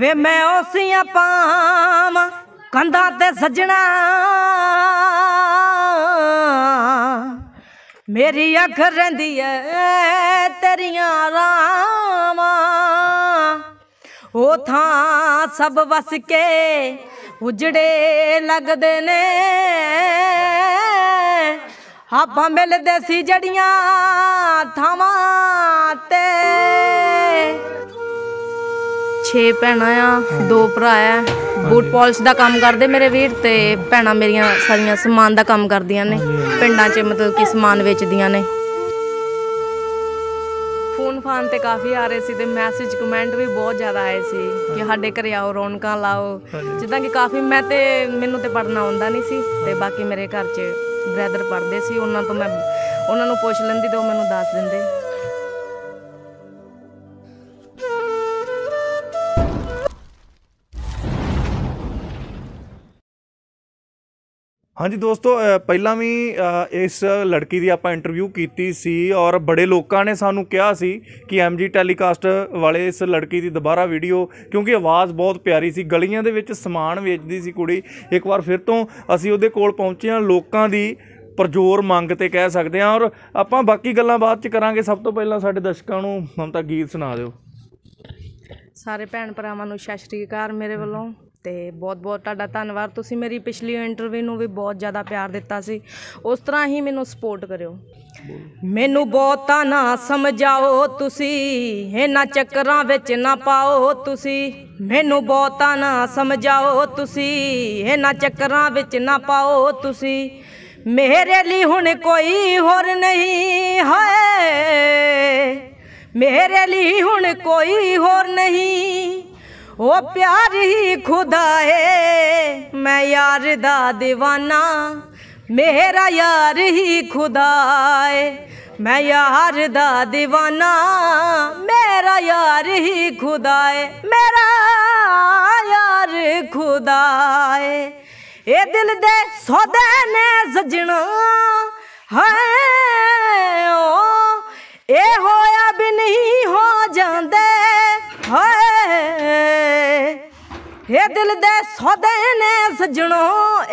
ਵੇ ਮੈਂ ਉਸੀਆਂ ਪਾਵਾਂ ਕੰਧਾਂ ਤੇ ਸਜਣਾ ਮੇਰੀ ਅੱਖ ਰਹਿੰਦੀ ਐ ਤੇਰੀਆਂ ਰਾਵਾਂ ਉਹ ਥਾਂ ਸਭ ਵਸ ਕੇ ਉਜੜੇ ਲੱਗਦੇ ਨੇ ਆਪਾਂ ਮਿਲਦੇ ਸੀ ਜੜੀਆਂ ਥਾਵਾਂ ਤੇ ਛੇ ਭੈਣਾਂ ਆ ਦੋ ਭਰਾ ਆ ਬੂਟ ਪਾਲਿਸ਼ ਦਾ ਕੰਮ ਕਰਦੇ ਮੇਰੇ ਵੀਰ ਤੇ ਭੈਣਾਂ ਮੇਰੀਆਂ ਸਾਰੀਆਂ ਸਮਾਨ ਦਾ ਕੰਮ ਕਰਦੀਆਂ ਨੇ ਪਿੰਡਾਂ 'ਚ ਮਤਲਬ ਕਿ ਸਮਾਨ ਵੇਚਦੀਆਂ ਨੇ ਫੋਨ ਫਾਨ ਤੇ ਕਾਫੀ ਆ ਰਹੇ ਸੀ ਤੇ ਮੈਸੇਜ ਕਮੈਂਟ ਵੀ ਬਹੁਤ ਜ਼ਿਆਦਾ ਆਏ ਸੀ ਕਿ ਸਾਡੇ ਘਰੇ ਆਓ ਰੌਣਕਾਂ ਲਾਓ ਜਿੱਦਾਂ ਕਿ ਕਾਫੀ ਮੈਂ ਤੇ ਮੈਨੂੰ ਤੇ ਪੜਨਾ ਆਉਂਦਾ ਨਹੀਂ ਸੀ ਤੇ ਬਾਕੀ ਮੇਰੇ ਘਰ 'ਚ ਬ੍ਰਦਰ ਪੜਦੇ ਸੀ ਉਹਨਾਂ ਤੋਂ ਮੈਂ ਉਹਨਾਂ ਨੂੰ ਪੁੱਛ ਲੈਂਦੀ ਤੇ ਉਹ ਮੈਨੂੰ ਦੱਸ ਦਿੰਦੇ ਹਾਂਜੀ ਦੋਸਤੋ ਪਹਿਲਾਂ ਵੀ ਇਸ ਲੜਕੀ ਦੀ ਆਪਾਂ ਇੰਟਰਵਿਊ ਕੀਤੀ ਸੀ ਔਰ ਬੜੇ ਲੋਕਾਂ ਨੇ ਸਾਨੂੰ ਕਿਹਾ ਸੀ ਕਿ ਐਮਜੀ ਟੈਲੀਕਾਸਟ ਵਾਲੇ ਇਸ ਲੜਕੀ ਦੀ ਦੁਬਾਰਾ ਵੀਡੀਓ ਕਿਉਂਕਿ ਆਵਾਜ਼ ਬਹੁਤ ਪਿਆਰੀ ਸੀ ਗਲੀਆਂ ਦੇ ਵਿੱਚ ਸਮਾਨ ਵੇਚਦੀ ਸੀ ਕੁੜੀ ਇੱਕ ਵਾਰ ਫਿਰ ਤੋਂ ਅਸੀਂ ਉਹਦੇ ਕੋਲ ਪਹੁੰਚੇ ਹਾਂ ਲੋਕਾਂ ਦੀ ਪਰਜੋਰ ਮੰਗ ਤੇ ਕਹਿ ਸਕਦੇ ਹਾਂ ਔਰ ਆਪਾਂ ਬਾਕੀ ਗੱਲਾਂ ਬਾਅਦ ਚ ਕਰਾਂਗੇ ਸਭ ਤੋਂ ਪਹਿਲਾਂ ਸਾਡੇ ਦਰਸ਼ਕਾਂ ਨੂੰ ਹਮ ਤਾਂ ਗੀਤ ਸੁਣਾ ਦਿਓ ਸਾਰੇ ਭੈਣ ਭਰਾਵਾਂ ਨੂੰ ਸਤਿ ਮੇਰੇ ਵੱਲੋਂ ਤੇ ਬਹੁਤ ਬਹੁਤ ਤੁਹਾਡਾ ਧੰਨਵਾਦ ਤੁਸੀਂ ਮੇਰੀ ਪਿਛਲੀ ਇੰਟਰਵਿਊ ਨੂੰ ਵੀ ਬਹੁਤ ਜ਼ਿਆਦਾ ਪਿਆਰ ਦਿੱਤਾ ਸੀ ਉਸ ਤਰ੍ਹਾਂ ਹੀ ਮੈਨੂੰ ਸਪੋਰਟ ਕਰਿਓ ਮੈਨੂੰ ਬਹੁਤਾ ਨਾ ਸਮਝਾਓ ਤੁਸੀਂ ਇਹਨਾਂ ਚੱਕਰਾਂ ਵਿੱਚ ਨਾ ਪਾਓ ਤੁਸੀਂ ਮੈਨੂੰ ਬਹੁਤਾ ਨਾ ਸਮਝਾਓ ਤੁਸੀਂ ਇਹਨਾਂ ਚੱਕਰਾਂ ਵਿੱਚ ਨਾ ਪਾਓ ਤੁਸੀਂ ਮੇਰੇ ਲਈ ਹੁਣ ਕੋਈ ਹੋਰ ਨਹੀਂ ਹੈ ਮੇਰੇ ਲਈ ਹੁਣ ਕੋਈ ਹੋਰ ਨਹੀਂ ਓ ਪਿਆਰ ਹੀ ਖੁਦਾ ਏ ਮੈਂ ਯਾਰ ਦਾ دیਵਾਨਾ ਮੇਰਾ ਯਾਰ ਹੀ ਖੁਦਾ ਏ ਮੈਂ ਯਾਰ ਦਾ دیਵਾਨਾ ਮੇਰਾ ਯਾਰ ਹੀ ਖੁਦਾ ਏ ਮੇਰਾ ਯਾਰ ਖੁਦਾ ਏ ਇਹ ਦਿਲ ਦੇ ਸੋਦੇ ਨੇ ਸਜਣਾ ਹਾਏ ਓ ਇਹ ਹੋਇਆ ਵੀ ਨਹੀਂ ਹੋ ਜਾਂਦੇ ਹਾਏ ਇਹ ਦਿਲ ਦੇ ਸੋਦੇ ਨੇ ਸਜਣੋ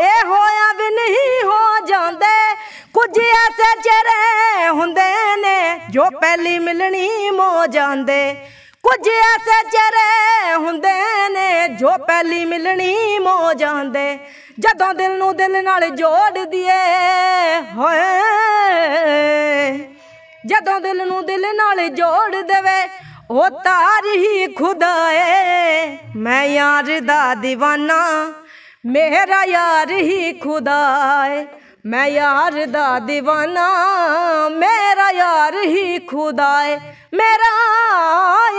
ਇਹ ਹੋਇਆ ਵੀ ਨਹੀਂ ਹੋ ਜਾਂਦੇ ਕੁਝ ਐਸੇ ਚਿਹਰੇ ਹੁੰਦੇ ਨੇ ਜੋ ਪਹਿਲੀ ਮਿਲਣੀ ਮੋ ਜਾਂਦੇ ਕੁਝ ਐਸੇ ਚਿਹਰੇ ਹੁੰਦੇ ਨੇ ਜੋ ਪਹਿਲੀ ਮਿਲਣੀ ਮੋ ਜਾਂਦੇ ਜਦੋਂ ਦਿਲ ਨੂੰ ਦਿਲ ਨਾਲ ਜੋੜ ਦਈਏ ਹੋਏ ਜਦੋਂ ਦਿਲ ਨੂੰ ਦਿਲ ਨਾਲ ਜੋੜ ਦੇਵੇ ਉਹ ਤਾਰ ਹੀ ਖੁਦਾਏ ਮੈਂ ਯਾਰ ਦਾ دیਵਾਨਾ ਮੇਰਾ ਯਾਰ ਹੀ ਖੁਦਾਏ ਮੈਂ ਯਾਰ ਦਾ دیਵਾਨਾ ਮੇਰਾ ਯਾਰ ਹੀ ਖੁਦਾਏ ਮੇਰਾ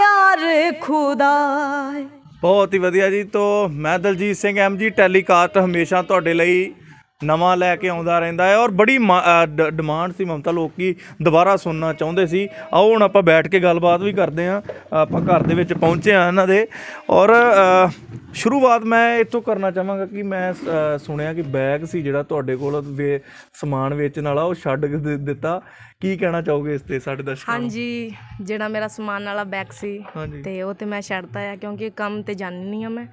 ਯਾਰ ਖੁਦਾਏ ਬਹੁਤ ਹੀ ਵਧੀਆ ਜੀ ਤੋਂ ਮੈਂ ਦਲਜੀਤ ਸਿੰਘ ਐਮਜੀ ਟੈਲੀਕਾਸਟ ਹਮੇਸ਼ਾ ਤੁਹਾਡੇ ਲਈ ਨਵਾਂ ਲੈ ਕੇ ਆਉਂਦਾ ਰਹਿੰਦਾ ਹੈ ਔਰ ਬੜੀ ਡਿਮਾਂਡ ਸੀ ਮਮਤਾ ਲੋਕੀ ਦੁਬਾਰਾ ਸੁਣਨਾ ਚਾਹੁੰਦੇ ਸੀ ਆਓ ਹੁਣ ਆਪਾਂ ਬੈਠ ਕੇ ਗੱਲਬਾਤ ਵੀ ਕਰਦੇ ਆਂ ਆਪਾਂ ਘਰ ਦੇ ਵਿੱਚ ਪਹੁੰਚੇ ਆ ਇਹਨਾਂ ਦੇ ਔਰ ਸ਼ੁਰੂਆਤ ਮੈਂ ਇੱਥੋਂ ਕਰਨਾ ਚਾਹਾਂਗਾ ਕਿ ਮੈਂ ਸੁਣਿਆ ਕਿ ਬੈਗ ਸੀ ਜਿਹੜਾ ਤੁਹਾਡੇ ਕੋਲ ਸਮਾਨ ਵੇਚਣ ਵਾਲਾ ਉਹ ਛੱਡ ਦਿੱਤਾ ਕੀ ਕਹਿਣਾ ਚਾਹੋਗੇ ਇਸ ਤੇ ਸਾਡੇ ਦਰਸ਼ਕਾਂ ਨੂੰ ਹਾਂਜੀ ਜਿਹੜਾ ਮੇਰਾ ਸਮਾਨ ਵਾਲਾ ਬੈਗ ਸੀ ਤੇ ਉਹ ਤੇ ਮੈਂ ਛੱਡਤਾ ਆ ਕਿਉਂਕਿ ਕੰਮ ਤੇ ਜਾਣੀ ਨਹੀਂ ਆ ਮੈਂ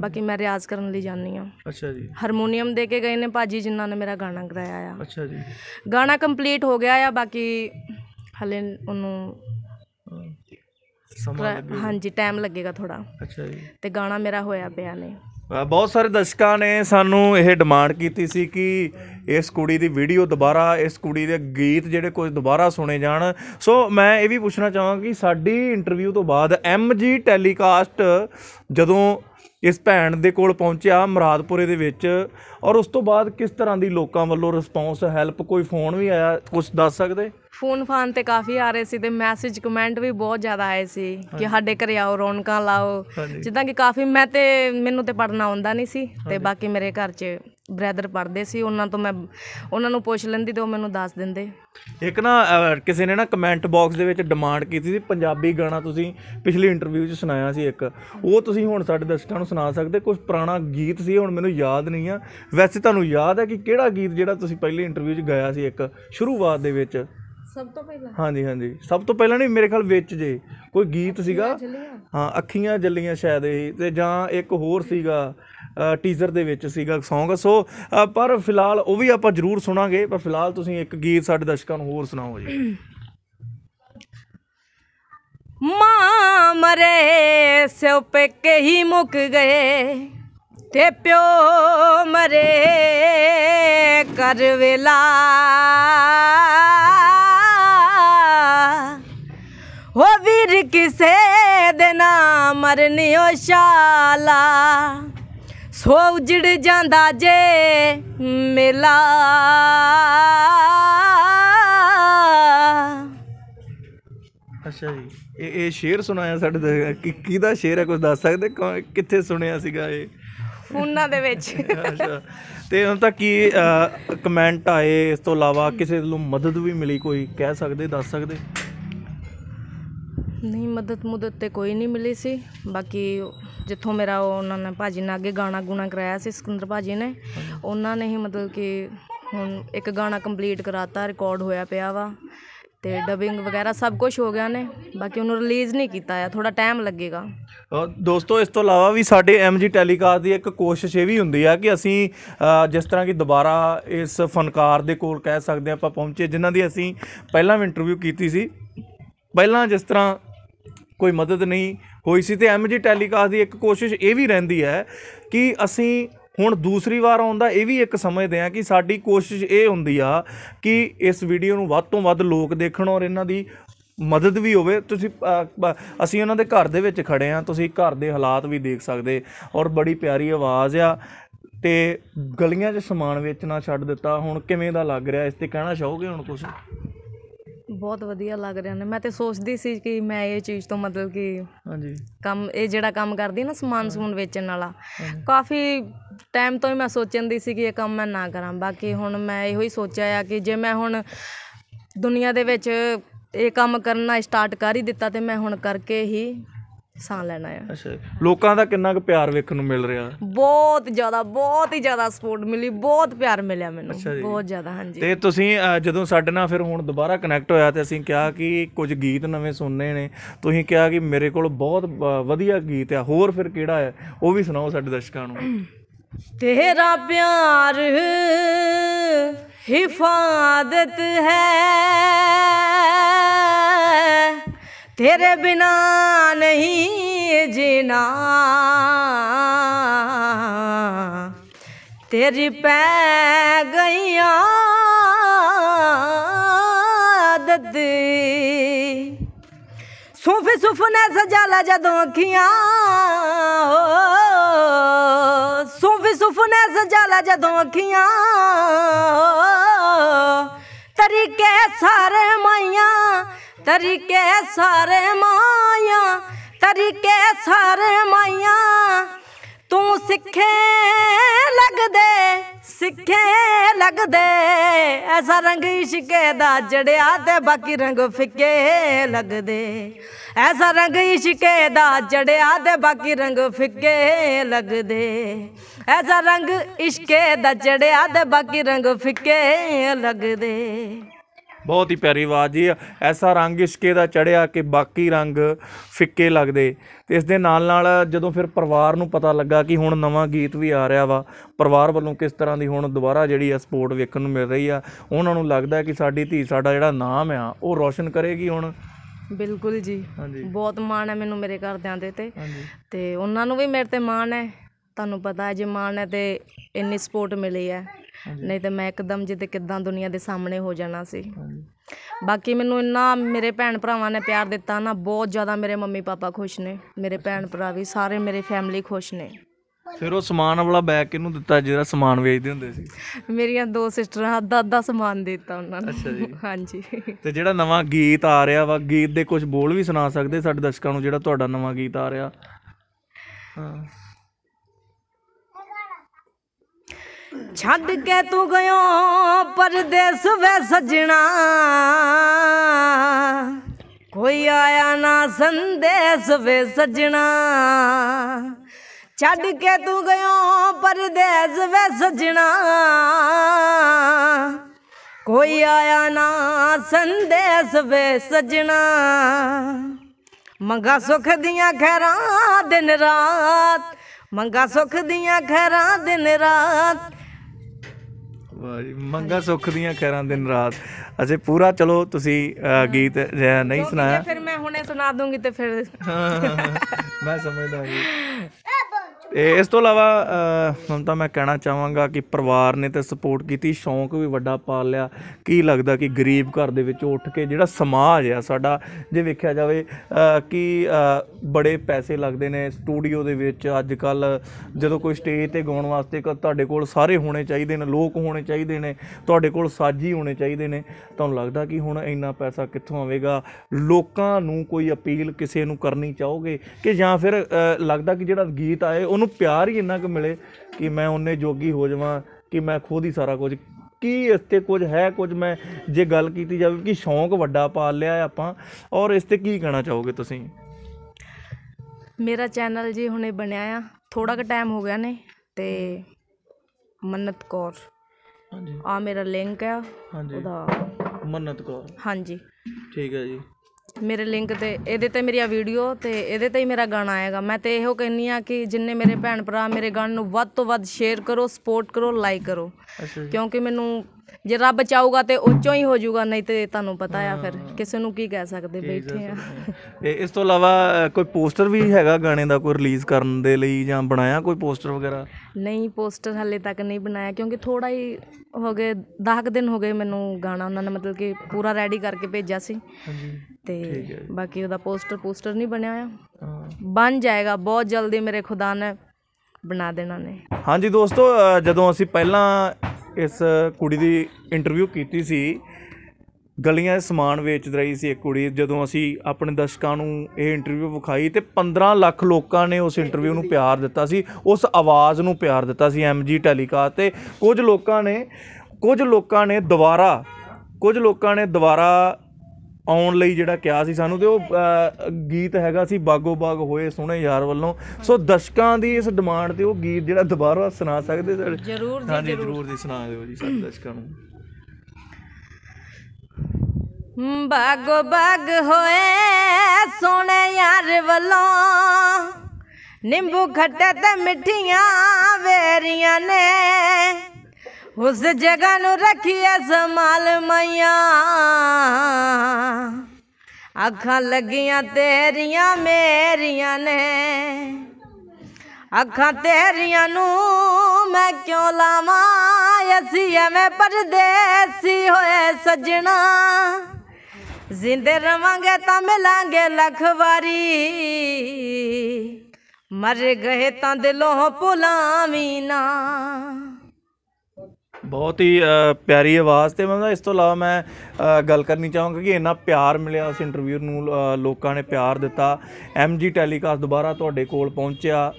ਬਾਕੀ ਮੈਂ ਰਿਆਜ਼ ਕਰਨ ਲਈ ਜਾਣੀ ਆ ਅੱਛਾ ਜੀ ਹਾਰਮੋਨੀਅਮ ਦੇ ਕੇ ਗਏ ਨੇ ਭਾਜੀ ਜਿਨ੍ਹਾਂ ਨੇ ਮੇਰਾ ਗਾਣਾ ਗਾਇਆ ਆ ਅੱਛਾ ਜੀ ਗਾਣਾ ਕੰਪਲੀਟ ਹੋ ਗਿਆ ਆ ਬਾਕੀ ਹਲੇ ਉਹਨੂੰ ਸਮਾਂ ਲੱਗੇਗਾ ਹਾਂਜੀ ਟਾਈਮ ਲੱਗੇਗਾ ਥੋੜਾ ਅੱਛਾ ਜੀ ਤੇ ਗਾਣਾ ਮੇਰਾ ਹੋਇਆ ਪਿਆ ਨੇ ਬਹੁਤ ਸਾਰੇ ਦਰਸ਼ਕਾਂ ਨੇ ਸਾਨੂੰ ਇਹ ਡਿਮਾਂਡ ਕੀਤੀ ਸੀ ਕਿ ਇਸ ਕੁੜੀ ਦੀ ਵੀਡੀਓ ਦੁਬਾਰਾ ਇਸ ਕੁੜੀ ਦੇ ਗੀਤ ਜਿਹੜੇ ਕੁਝ ਦੁਬਾਰਾ ਸੁਣੇ ਜਾਣ ਸੋ ਮੈਂ ਇਹ ਵੀ ਪੁੱਛਣਾ ਚਾਹਾਂਗਾ ਕਿ ਸਾਡੀ ਇੰਟਰਵਿਊ ਤੋਂ ਬਾਅਦ ਐਮਜੀ ਟੈਲੀਕਾਸਟ ਜਦੋਂ ਇਸ ਭੈਣ ਦੇ ਕੋਲ ਪਹੁੰਚਿਆ ਮਰਾਦਪੁਰੇ ਦੇ ਵਿੱਚ ਔਰ ਉਸ ਤੋਂ ਬਾਅਦ ਕਿਸ ਤਰ੍ਹਾਂ ਦੀ ਲੋਕਾਂ ਵੱਲੋਂ ਰਿਸਪੌਂਸ ਹੈਲਪ ਕੋਈ ਫੋਨ ਵੀ ਆਇਆ ਕੁਝ ਦੱਸ ਸਕਦੇ ਫੋਨ ਫਾਨ ਤੇ ਕਾਫੀ ਆ ਰਹੇ ਸੀ ਤੇ ਮੈਸੇਜ ਕਮੈਂਟ ਵੀ ਬਹੁਤ ਜ਼ਿਆਦਾ ਆਏ ਸੀ ਕਿ ਸਾਡੇ ਘਰੇ ਆਓ ਰੌਣਕਾਂ ਲਾਓ ਜਿੱਦਾਂ ਕਿ ਕਾਫੀ ਮੈਂ ਤੇ ਮੈਨੂੰ ਤੇ ਪੜਨਾ ਆਉਂਦਾ ਨਹੀਂ ਸੀ ਤੇ ਬਾਕੀ ਮੇਰੇ ਘਰ 'ਚ ਬ੍ਰਦਰ ਪੜਦੇ ਸੀ ਉਹਨਾਂ ਤੋਂ ਮੈਂ ਉਹਨਾਂ ਨੂੰ ਪੁੱਛ ਲੈਂਦੀ ਤੇ ਉਹ ਮੈਨੂੰ ਦੱਸ ਦਿੰਦੇ ਇੱਕ ਨਾ ਕਿਸੇ ਨੇ ਨਾ ਕਮੈਂਟ ਬਾਕਸ ਦੇ ਵਿੱਚ ਡਿਮਾਂਡ ਕੀਤੀ ਸੀ ਪੰਜਾਬੀ ਗਾਣਾ ਤੁਸੀਂ ਪਿਛਲੇ ਇੰਟਰਵਿਊ 'ਚ ਸੁਣਾਇਆ ਸੀ ਇੱਕ ਉਹ ਤੁਸੀਂ ਹੁਣ ਸਾਡੇ ਦਰਸ਼ਕਾਂ ਨੂੰ ਸੁਣਾ ਸਕਦੇ ਕੁਝ ਪੁਰਾਣਾ ਗੀਤ ਸੀ ਹੁਣ ਮੈਨੂੰ ਯਾਦ ਨਹੀਂ ਆ ਵੈਸੇ ਤੁਹਾਨੂੰ ਯਾਦ ਹੈ ਕਿ ਕਿਹੜਾ ਗੀਤ ਜਿਹੜਾ ਤੁਸੀਂ ਪਹਿਲੇ ਇੰਟਰਵਿਊ 'ਚ ਗਾਇਆ ਸੀ ਇੱਕ ਸ਼ੁਰੂਆਤ ਦੇ ਵਿੱਚ ਸਭ ਤੋਂ ਪਹਿਲਾਂ ਹਾਂਜੀ ਹਾਂਜੀ ਸਭ ਤੋਂ ਪਹਿਲਾਂ ਨਹੀਂ ਮੇਰੇ ਖਿਆਲ ਵਿੱਚ ਜੇ ਕੋਈ ਗੀਤ ਸੀਗਾ ਹਾਂ ਅੱਖੀਆਂ ਜੱਲੀਆਂ ਸ਼ਾਇਦ ਇਹ ਤੇ ਜਾਂ ਇੱਕ ਹੋਰ ਸੀਗਾ ਟੀਜ਼ਰ ਦੇ ਵਿੱਚ ਸੀਗਾ ਸੌਂਗ ਸੋ ਪਰ ਫਿਲਹਾਲ ਉਹ ਵੀ ਆਪਾਂ ਜ਼ਰੂਰ ਸੁਣਾਂਗੇ ਪਰ ਫਿਲਹਾਲ ਤੁਸੀਂ ਇੱਕ ਗੀਤ ਸਾਡੇ ਦਰਸ਼ਕਾਂ ਨੂੰ ਹੋਰ ਸੁਣਾਓ ਜੀ ਮਾਂ ਮਰੇ ਸਿਉ ਪੇਕੇ ਹੀ ਮੁੱਕ ਗਏ ਤੇ ਪਿਓ ਮਰੇ ਕਰ ਵੇਲਾ ਹੋ ਵੀਰ ਕਿਸੇ ਦੇ ਨਾ ਮਰਨਿਓ ਸ਼ਾਲਾ ਸੋ ਉਜੜ ਜਾਂਦਾ ਜੇ ਮੇਲਾ ਅੱਛਾ ਜੀ ਇਹ ਇਹ ਸ਼ੇਰ ਸੁਣਾਇਆ ਸਾਡੇ ਦਾ ਕਿਹਦਾ ਸ਼ੇਰ ਹੈ ਕੁਝ ਦੱਸ ਸਕਦੇ ਕਿੱਥੇ ਸੁਣਿਆ ਸੀਗਾ ਇਹ ਫੋਨਾਂ ਦੇ ਵਿੱਚ ਅੱਛਾ ਤੇ ਹੁਣ ਤਾਂ ਕੀ ਕਮੈਂਟ ਆਏ ਇਸ ਤੋਂ ਇਲਾਵਾ ਕਿਸੇ ਨੂੰ ਮਦਦ ਵੀ ਮਿਲੀ ਕੋਈ ਕਹਿ ਸਕਦੇ ਦੱਸ ਸਕਦੇ ਨਹੀਂ ਮਦਦ ਮੁਦਦ ਤੇ ਕੋਈ ਨਹੀਂ ਮਿਲੀ ਸੀ ਬਾਕੀ ਜਿੱਥੋਂ ਮੇਰਾ ਉਹਨਾਂ ਨੇ ਭਾਜੀ ਨਾਲ ਅੱਗੇ ਗਾਣਾ ਗੁਣਾ ਕਰਾਇਆ ਸੀ ਸਿਕੰਦਰ ਭਾਜੀ ਨੇ ਉਹਨਾਂ ਨੇ ਹੀ ਮਤਲਬ ਕਿ ਹੁਣ ਇੱਕ ਗਾਣਾ ਕੰਪਲੀਟ ਕਰਾਤਾ ਰਿਕਾਰਡ ਹੋਇਆ ਪਿਆ ਵਾ ਤੇ ਡਬਿੰਗ ਵਗੈਰਾ ਸਭ ਕੁਝ ਹੋ ਗਿਆ ਨੇ ਬਾਕੀ ਉਹਨੂੰ ਰਿਲੀਜ਼ ਨਹੀਂ ਕੀਤਾ ਆ ਥੋੜਾ ਟਾਈਮ ਲੱਗੇਗਾ ਦੋਸਤੋ ਇਸ ਤੋਂ ਇਲਾਵਾ ਵੀ ਸਾਡੇ ਐਮਜੀ ਟੈਲੀਕਾਸਟ ਦੀ ਇੱਕ ਕੋਸ਼ਿਸ਼ ਇਹ ਵੀ ਹੁੰਦੀ ਆ ਕਿ ਅਸੀਂ ਜਿਸ ਤਰ੍ਹਾਂ ਕਿ ਦੁਬਾਰਾ ਇਸ ਫਨਕਾਰ ਦੇ ਕੋਲ ਕਹਿ ਸਕਦੇ ਆਪਾਂ ਪਹੁੰਚੇ ਜਿਨ੍ਹਾਂ ਦੀ ਅਸੀਂ ਪਹਿਲਾਂ ਵੀ ਇੰਟਰਵਿਊ ਕੀਤੀ ਸੀ ਪਹਿਲਾਂ ਜਿਸ ਤਰ੍ਹਾਂ ਕੋਈ ਮਦਦ ਨਹੀਂ ਹੋਈ ਸੀ ਤੇ ਐਮਜੀ ਟੈਲੀਕਾਸਟ ਦੀ ਇੱਕ ਕੋਸ਼ਿਸ਼ ਇਹ ਵੀ ਰਹਿੰਦੀ ਹੈ ਕਿ ਅਸੀਂ ਹੁਣ ਦੂਸਰੀ ਵਾਰ ਆਉਂਦਾ ਇਹ ਵੀ ਇੱਕ ਸਮਝਦੇ ਆ ਕਿ ਸਾਡੀ ਕੋਸ਼ਿਸ਼ ਇਹ ਹੁੰਦੀ ਆ ਕਿ ਇਸ ਵੀਡੀਓ ਨੂੰ ਵੱਧ ਤੋਂ ਵੱਧ ਲੋਕ ਦੇਖਣ ਔਰ ਇਹਨਾਂ ਦੀ ਮਦਦ ਵੀ ਹੋਵੇ ਤੁਸੀਂ ਅਸੀਂ ਉਹਨਾਂ ਦੇ ਘਰ ਦੇ ਵਿੱਚ ਖੜੇ ਆ ਤੁਸੀਂ ਘਰ ਦੇ ਹਾਲਾਤ ਵੀ ਦੇਖ ਸਕਦੇ ਔਰ ਬੜੀ ਪਿਆਰੀ ਆਵਾਜ਼ ਆ ਤੇ ਗਲੀਆਂ 'ਚ ਸਮਾਨ ਵੇਚਣਾ ਛੱਡ ਦਿੱਤਾ ਹੁਣ ਕਿਵੇਂ ਦਾ ਲੱਗ ਰਿਹਾ ਇਸ ਤੇ ਕਹਿਣਾ ਚਾਹੋਗੇ ਹੁਣ ਕੁਝ ਬਹੁਤ ਵਧੀਆ ਲੱਗ ਰਿਹਾ ਨੇ ਮੈਂ ਤੇ ਸੋਚਦੀ ਸੀ ਕਿ ਮੈਂ ਇਹ ਚੀਜ਼ ਤੋਂ ਮਤਲਬ ਕਿ ਹਾਂਜੀ ਕੰਮ ਇਹ ਜਿਹੜਾ ਕੰਮ ਕਰਦੀ ਨਾ ਸਮਾਨ ਸਮੂਨ ਵੇਚਣ ਵਾਲਾ ਕਾਫੀ ਟਾਈਮ ਤੋਂ ਹੀ ਮੈਂ ਸੋਚਣ ਦੀ ਸੀ ਕਿ ਇਹ ਕੰਮ ਮੈਂ ਨਾ ਕਰਾਂ ਬਾਕੀ ਹੁਣ ਮੈਂ ਇਹੋ ਹੀ ਸੋਚਿਆ ਆ ਕਿ ਜੇ ਮੈਂ ਹੁਣ ਦੁਨੀਆ ਦੇ ਵਿੱਚ ਇਹ ਕੰਮ ਕਰਨਾ ਸਟਾਰਟ ਕਰ ਹੀ ਦਿੱਤਾ ਤੇ ਮੈਂ ਹੁਣ ਕਰਕੇ ਹੀ ਸਾਂ ਲੈਣਾ ਆ ਅੱਛਾ ਲੋਕਾਂ ਦਾ ਕਿੰਨਾ ਕੁ ਪਿਆਰ ਵੇਖਣ ਨੂੰ ਮਿਲ ਰਿਹਾ ਬਹੁਤ ਜ਼ਿਆਦਾ ਬਹੁਤ ਹੀ ਜ਼ਿਆਦਾ ਸਪੋਰਟ ਮਿਲੀ ਬਹੁਤ ਪਿਆਰ ਮਿਲਿਆ ਮੈਨੂੰ ਬਹੁਤ ਜ਼ਿਆਦਾ ਹਾਂਜੀ ਤੇ ਤੁਸੀਂ ਜਦੋਂ ਸਾਡੇ ਨਾਲ ਫਿਰ ਹੁਣ ਦੁਬਾਰਾ ਕਨੈਕਟ ਹੋਇਆ ਤੇ ਅਸੀਂ ਕਿਹਾ ਕਿ ਕੁਝ ਗੀਤ ਨਵੇਂ ਸੁਣਨੇ ਨੇ ਤੁਸੀਂ ਕਿਹਾ ਕਿ ਮੇਰੇ ਕੋਲ ਬਹੁਤ ਵਧੀਆ ਗੀਤ ਆ ਹੋਰ ਫਿਰ ਕਿਹੜਾ ਹੈ ਉਹ ਵੀ ਸੁਣਾਓ ਸਾਡੇ ਦਰਸ਼ਕਾਂ ਨੂੰ ਤੇਰਾ ਪਿਆਰ ਹਿਫਾਜ਼ਤ ਹੈ ਤੇਰੇ ਬਿਨਾ ਨਹੀਂ ਜੀਣਾ ਤੇਰੀ ਪੈ ਗਈਆਂ ਆਦਤ ਸੁਫ ਸੁਫਨੇ ਸਜਾਲਾ ਜਦੋਂ ਅੱਖੀਆਂ ਸੁਫ ਸੁਫਨੇ ਸਜਾਲਾ ਜਦੋਂ ਅੱਖੀਆਂ ਤਰੀਕੇ ਸਾਰੇ ਮਾਈਆਂ ਤਰੀਕੇ ਸਾਰੇ ਮਾਇਆ ਤਰੀਕੇ ਸਾਰੇ ਮਾਇਆ ਤੂੰ ਸਿੱਖੇ ਲੱਗਦੇ ਸਿੱਖੇ ਲੱਗਦੇ ਐਸਾ ਰੰਗ ਇਸ਼ਕੇ ਦਾ ਜੜਿਆ ਤੇ ਬਾਕੀ ਰੰਗ ਫਿੱਕੇ ਲੱਗਦੇ ਐਸਾ ਰੰਗ ਇਸ਼ਕੇ ਦਾ ਜੜਿਆ ਤੇ ਬਾਕੀ ਰੰਗ ਫਿੱਕੇ ਲੱਗਦੇ ਐਸਾ ਰੰਗ ਇਸ਼ਕੇ ਦਾ ਜੜਿਆ ਤੇ ਬਾਕੀ ਰੰਗ ਫਿੱਕੇ ਲੱਗਦੇ ਬਹੁਤ ਹੀ ਪਿਆਰੀ ਆਵਾਜ਼ ਜੀ ਐਸਾ ਰੰਗ ਇਸ਼ਕੇ ਦਾ ਚੜਿਆ ਕਿ ਬਾਕੀ ਰੰਗ ਫਿੱਕੇ ਲੱਗਦੇ ਤੇ ਇਸ ਦੇ ਨਾਲ ਨਾਲ ਜਦੋਂ ਫਿਰ ਪਰਿਵਾਰ ਨੂੰ ਪਤਾ ਲੱਗਾ ਕਿ ਹੁਣ ਨਵਾਂ ਗੀਤ ਵੀ ਆ ਰਿਹਾ ਵਾ ਪਰਿਵਾਰ ਵੱਲੋਂ ਕਿਸ ਤਰ੍ਹਾਂ ਦੀ ਹੁਣ ਦੁਬਾਰਾ ਜਿਹੜੀ ਆ ਸਪੋਰਟ ਵੇਖਣ ਨੂੰ ਮਿਲ ਰਹੀ ਆ ਉਹਨਾਂ ਨੂੰ ਲੱਗਦਾ ਕਿ ਸਾਡੀ ਧੀ ਸਾਡਾ ਜਿਹੜਾ ਨਾਮ ਆ ਉਹ ਰੋਸ਼ਨ ਕਰੇਗੀ ਹੁਣ ਬਿਲਕੁਲ ਜੀ ਬਹੁਤ ਮਾਣ ਹੈ ਮੈਨੂੰ ਮੇਰੇ ਘਰਦਿਆਂ ਦੇ ਤੇ ਤੇ ਉਹਨਾਂ ਨੂੰ ਵੀ ਮੇਰੇ ਤੇ ਮਾਣ ਹੈ ਤੁਹਾਨੂੰ ਪਤਾ ਹੈ ਜੇ ਮਾਣ ਹੈ ਤੇ ਇੰਨੀ ਸਪੋਰਟ ਮਿਲੀ ਹੈ ਨਹੀਂ ਤਾਂ ਮੈਂ ਇੱਕਦਮ ਜਿੱਦੇ ਕਿਦਾਂ ਦੁਨੀਆ ਦੇ ਸਾਹਮਣੇ ਹੋ ਜਾਣਾ ਸੀ ਬਾਕੀ ਮੈਨੂੰ ਇੰਨਾ ਮੇਰੇ ਭੈਣ ਭਰਾਵਾਂ ਨੇ ਪਿਆਰ ਦਿੱਤਾ ਨਾ ਬਹੁਤ ਜ਼ਿਆਦਾ ਮੇਰੇ ਮੰਮੀ ਪਾਪਾ ਖੁਸ਼ ਨੇ ਮੇਰੇ ਭੈਣ ਭਰਾ ਵੀ ਸਾਰੇ ਮੇਰੇ ਫੈਮਿਲੀ ਖੁਸ਼ ਨੇ ਫਿਰ ਉਹ ਸਮਾਨ ਵਾਲਾ ਬੈਗ ਕਿਹਨੂੰ ਦਿੱਤਾ ਜਿਹੜਾ ਸਮਾਨ ਵੇਚਦੇ ਹੁੰਦੇ ਸੀ ਮੇਰੀਆਂ ਦੋ ਸਿਸਟਰਾਂ ਅੱਧਾ ਅੱਧਾ ਸਮਾਨ ਦਿੱਤਾ ਉਹਨਾਂ ਨੇ ਅੱਛਾ ਜੀ ਹਾਂਜੀ ਤੇ ਜਿਹੜਾ ਨਵਾਂ ਗੀਤ ਆ ਰਿਹਾ ਵਾ ਗੀਤ ਦੇ ਕੁਝ ਬੋਲ ਵੀ ਸੁਣਾ ਸਕਦੇ ਸਾਡੇ ਦਰਸ਼ਕਾਂ ਨੂੰ ਜਿਹੜਾ ਤੁਹਾਡਾ ਨਵਾਂ ਗੀਤ ਆ ਰਿਹਾ ਹਾਂ ਛੱਡ ਕੇ ਤੂੰ ਗਇਓ ਪਰਦੇਸ ਵੇ ਸਜਣਾ ਕੋਈ ਆਇਆ ਨਾ ਸੰਦੇਸ ਵੇ ਸਜਣਾ ਛੱਡ ਕੇ ਤੂੰ ਗਇਓ ਪਰਦੇਸ ਵੇ ਸਜਣਾ ਕੋਈ ਆਇਆ ਨਾ ਸੰਦੇਸ ਵੇ ਸਜਣਾ ਮੰਗਾ ਸੁਖ ਦੀਆਂ ਖੈਰਾਂ ਦਿਨ ਰਾਤ ਮੰਗਾ ਸੁਖ ਦੀਆਂ ਖੈਰਾਂ ਦਿਨ ਰਾਤ ਵਾਹੀ ਮੰਗਾ ਸੁੱਖ ਦੀਆਂ ਖੈਰਾਂ ਦਿਨ ਰਾਤ ਅਜੇ ਪੂਰਾ ਚਲੋ ਤੁਸੀਂ ਗੀਤ ਨਹੀਂ ਸੁਣਾਇਆ ਫਿਰ ਮੈਂ ਹੁਣੇ ਸੁਣਾ ਦੂੰਗੀ ਤੇ ਫਿਰ ਹਾਂ ਮੈਂ ਸਮਝਦਾ ਹਾਂ ਤੇ ਇਸ ਤੋਂ ਇਲਾਵਾ ਹੁਣ ਤਾਂ ਮੈਂ ਕਹਿਣਾ ਚਾਹਾਂਗਾ ਕਿ ਪਰਿਵਾਰ ਨੇ ਤੇ ਸਪੋਰਟ ਕੀਤੀ ਸ਼ੌਂਕ ਵੀ ਵੱਡਾ ਪਾਲ ਲਿਆ ਕੀ ਲੱਗਦਾ ਕਿ ਗਰੀਬ ਘਰ ਦੇ ਵਿੱਚ ਉੱਠ ਕੇ ਜਿਹੜਾ ਸਮਾਜ ਆ ਸਾਡਾ ਜੇ ਵੇਖਿਆ ਜਾਵੇ ਕਿ ਬੜੇ ਪੈਸੇ ਲੱਗਦੇ ਨੇ ਸਟੂਡੀਓ ਦੇ ਵਿੱਚ ਅੱਜ ਕੱਲ ਜਦੋਂ ਕੋਈ ਸਟੇਜ ਤੇ ਗਾਉਣ ਵਾਸਤੇ ਤੁਹਾਡੇ ਕੋਲ ਸਾਰੇ ਹੋਣੇ ਚਾਹੀਦੇ ਨੇ ਲੋਕ ਹੋਣੇ ਚਾਹੀਦੇ ਨੇ ਤੁਹਾਡੇ ਕੋਲ ਸਾਜੀ ਹੋਣੇ ਚਾਹੀਦੇ ਨੇ ਤੁਹਾਨੂੰ ਲੱਗਦਾ ਕਿ ਹੁਣ ਇੰਨਾ ਪੈਸਾ ਕਿੱਥੋਂ ਆਵੇਗਾ ਲੋਕਾਂ ਨੂੰ ਕੋਈ ਅਪੀਲ ਕਿਸੇ ਨੂੰ ਕਰਨੀ ਚਾਹੋਗੇ ਕਿ ਜਾਂ ਫਿਰ ਲੱਗਦਾ ਕਿ ਜਿਹੜਾ ਗੀਤ ਆਏ ਉਹਨੂੰ ਪਿਆਰ ਹੀ ਇੰਨਾ ਕੁ ਮਿਲੇ ਕਿ ਮੈਂ ਉਹਨੇ ਜੋਗੀ ਹੋ ਜਾਵਾਂ ਕਿ ਮੈਂ ਖੁਦ ਹੀ ਸਾਰਾ ਕੁਝ ਕੀ ਇਸ ਤੇ ਕੁਝ ਹੈ ਕੁਝ ਮੈਂ ਜੇ ਗੱਲ ਕੀਤੀ ਜਾਵੇ ਕਿ ਸ਼ੌਂਕ ਵੱਡਾ ਪਾਲ ਲਿਆ ਆਪਾਂ ਔਰ ਇਸ ਤੇ ਕੀ ਕਹਿਣਾ ਚਾਹੋਗੇ ਤੁਸੀਂ ਮੇਰਾ ਚੈਨਲ ਜੀ ਹੁਣੇ ਬਣਿਆ ਆ ਥੋੜਾ ਕੁ ਟਾਈਮ ਹੋ ਗਿਆ ਨੇ ਤੇ ਮੰਨਤ ਕੌਰ ਹਾਂਜੀ ਆ ਮੇਰਾ ਲਿੰਕ ਆ ਹਾਂਜੀ ਉਹਦਾ ਮੰਨਤ ਕੌਰ ਹਾਂਜੀ ਠੀਕ ਹੈ ਜੀ ਮੇਰੇ ਲਿੰਕ ਤੇ ਇਹਦੇ ਤੇ ਮੇਰੀ ਵੀਡੀਓ ਤੇ ਇਹਦੇ ਤੇ ਹੀ ਮੇਰਾ ਗਾਣਾ ਆਏਗਾ ਮੈਂ ਤੇ ਇਹੋ ਕਹਿੰਨੀ ਆ ਕਿ ਜਿੰਨੇ ਮੇਰੇ ਭੈਣ ਭਰਾ ਮੇਰੇ ਗਾਣ ਨੂੰ ਵੱਧ ਤੋਂ ਵੱਧ ਸ਼ੇਅਰ ਕਰੋ ਸਪੋਰਟ ਕਰੋ ਲਾਈਕ ਕਰੋ ਕਿਉਂਕਿ ਮੈਨੂੰ ਜੇ ਰੱਬ ਚਾਹੂਗਾ ਤੇ ਉੱਚੋਂ ਹੀ ਹੋ ਜਾਊਗਾ ਨਹੀਂ ਤੇ ਤੁਹਾਨੂੰ ਪਤਾ ਆ ਫਿਰ ਕਿਸੇ ਨੂੰ ਕੀ ਕਹਿ ਸਕਦੇ ਬੈਠੇ ਆ ਤੇ ਇਸ ਤੋਂ ਇਲਾਵਾ ਕੋਈ ਪੋਸਟਰ ਵੀ ਹੈਗਾ ਗਾਣੇ ਦਾ ਕੋਈ ਰਿਲੀਜ਼ ਕਰਨ ਦੇ ਲਈ ਜਾਂ ਬਣਾਇਆ ਕੋਈ ਪੋਸਟਰ ਵਗੈਰਾ ਨਹੀਂ ਪੋਸਟਰ ਹਲੇ ਤੱਕ ਨਹੀਂ ਬਣਾਇਆ ਕਿਉਂਕਿ ਥੋੜਾ ਹੀ ਹੋ ਗਏ 10 ਦਿਨ ਹੋ ਗਏ ਮੈਨੂੰ ਗਾਣਾ ਉਹਨਾਂ ਨੇ ਮਤਲਬ ਕਿ ਪੂਰਾ ਰੈਡੀ ਕਰਕੇ ਭੇਜਿਆ ਸੀ ਹਾਂਜੀ ਤੇ ਬਾਕੀ ਉਹਦਾ ਪੋਸਟਰ ਪੋਸਟਰ ਨਹੀਂ ਬਣਿਆ ਆ ਬਣ ਜਾਏਗਾ ਬਹੁਤ ਜਲਦੀ ਮੇਰੇ ਖੁਦਾ ਨੇ ਬਣਾ ਦੇਣਾ ਨੇ ਹਾਂਜੀ ਦੋਸਤੋ ਜਦੋਂ ਅਸੀਂ ਪਹਿਲਾਂ ਇਸ ਕੁੜੀ ਦੀ ਇੰਟਰਵਿਊ ਕੀਤੀ ਸੀ ਗਲੀਆਂ 'ਚ ਸਮਾਨ ਵੇਚ ਰਹੀ ਸੀ ਇੱਕ ਕੁੜੀ ਜਦੋਂ ਅਸੀਂ ਆਪਣੇ ਦਰਸ਼ਕਾਂ ਨੂੰ ਇਹ ਇੰਟਰਵਿਊ ਵਿਖਾਈ ਤੇ 15 ਲੱਖ ਲੋਕਾਂ ਨੇ ਉਸ ਇੰਟਰਵਿਊ ਨੂੰ ਪਿਆਰ ਦਿੱਤਾ ਸੀ ਉਸ ਆਵਾਜ਼ ਨੂੰ ਪਿਆਰ ਦਿੱਤਾ ਸੀ ਐਮਜੀ ਟੈਲੀਕਾ ਤੇ ਕੁਝ ਲੋਕਾਂ ਨੇ ਕੁਝ ਲੋਕਾਂ ਨੇ ਦੁਬਾਰਾ ਕੁਝ ਲੋਕਾਂ ਨੇ ਦੁਬਾਰਾ ਆਉਣ ਲਈ ਜਿਹੜਾ ਕਿਹਾ ਸੀ ਸਾਨੂੰ ਤੇ ਉਹ ਗੀਤ ਹੈਗਾ ਸੀ ਬਾਗੋ ਬਾਗ ਹੋਏ ਸੋਹਣੇ ਯਾਰ ਵੱਲੋਂ ਸੋ ਦਰਸ਼ਕਾਂ ਦੀ ਇਸ ਡਿਮਾਂਡ ਤੇ ਉਹ ਗੀਤ ਜਿਹੜਾ ਦੁਬਾਰਾ ਸੁਣਾ ਸਕਦੇ ਸਰ ਜਰੂਰ ਜੀ ਹਾਂਜੀ ਜਰੂਰ ਦੀ ਸੁਣਾ ਦਿਓ ਜੀ ਸਾਡੇ ਦਰਸ਼ਕਾਂ ਨੂੰ ਬਾਗੋ ਬਾਗ ਹੋਏ ਸੋਹਣੇ ਯਾਰ ਵੱਲੋਂ ਨਿੰਬੂ ਖੱਟੇ ਤੇ ਮਿੱਠੀਆਂ ਵੇਰੀਆਂ ਨੇ ਉਸ ਜਗ੍ਹਾ ਨੂੰ ਰੱਖੀਏ ਸੰਭਾਲ ਮਈਆ ਅੱਖਾਂ ਲੱਗੀਆਂ ਤੇਰੀਆਂ ਮੇਰੀਆਂ ਨੇ ਅੱਖਾਂ ਤੇਰੀਆਂ ਨੂੰ ਮੈਂ ਕਿਉਂ ਲਾਵਾਂ ਅਸੀਂ ਐਵੇਂ ਪਰਦੇਸੀ ਹੋਏ ਸਜਣਾ ਜ਼ਿੰਦੇ ਰਵਾਂਗੇ ਤਾਂ ਮਿਲਾਂਗੇ ਲੱਖ ਵਾਰੀ ਮਰ ਗਏ ਤਾਂ ਦਿਲੋਂ ਭੁਲਾਵੀ ਨਾ ਬਹੁਤ ਹੀ ਪਿਆਰੀ ਆਵਾਜ਼ ਤੇ ਮੈਂ ਇਸ ਤੋਂ ਇਲਾਵਾ ਮੈਂ ਗੱਲ ਕਰਨੀ ਚਾਹਾਂਗਾ ਕਿ ਇੰਨਾ ਪਿਆਰ ਮਿਲਿਆ ਉਸ ਇੰਟਰਵਿਊ ਨੂੰ ਲੋਕਾਂ ਨੇ ਪਿਆਰ ਦਿੱਤਾ ਐਮਜੀ ਟੈਲੀਕਾਸਟ ਦੁਬਾਰਾ ਤੁਹਾਡੇ ਕੋਲ ਪਹੁੰਚਿਆ